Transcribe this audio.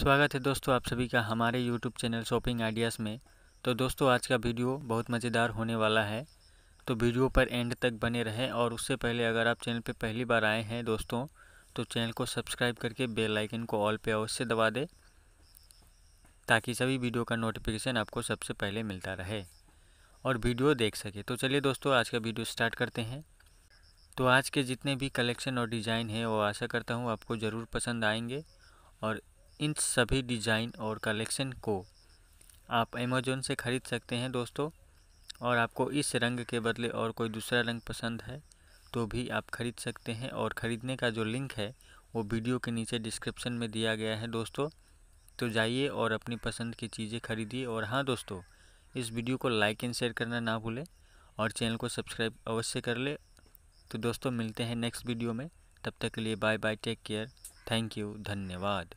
स्वागत है दोस्तों आप सभी का हमारे YouTube चैनल शॉपिंग आइडियाज़ में तो दोस्तों आज का वीडियो बहुत मज़ेदार होने वाला है तो वीडियो पर एंड तक बने रहें और उससे पहले अगर आप चैनल पर पहली बार आए हैं दोस्तों तो चैनल को सब्सक्राइब करके बेल आइकन को ऑल पे अवश्य दबा दें ताकि सभी वीडियो का नोटिफिकेशन आपको सबसे पहले मिलता रहे और वीडियो देख सके तो चलिए दोस्तों आज का वीडियो स्टार्ट करते हैं तो आज के जितने भी कलेक्शन और डिज़ाइन हैं वो आशा करता हूँ आपको ज़रूर पसंद आएंगे और इन सभी डिज़ाइन और कलेक्शन को आप अमेजोन से ख़रीद सकते हैं दोस्तों और आपको इस रंग के बदले और कोई दूसरा रंग पसंद है तो भी आप ख़रीद सकते हैं और ख़रीदने का जो लिंक है वो वीडियो के नीचे डिस्क्रिप्शन में दिया गया है दोस्तों तो जाइए और अपनी पसंद की चीज़ें खरीदिए और हाँ दोस्तों इस वीडियो को लाइक एंड शेयर करना ना भूलें और चैनल को सब्सक्राइब अवश्य कर ले तो दोस्तों मिलते हैं नेक्स्ट वीडियो में तब तक के लिए bye bye take care thank you धन्यवाद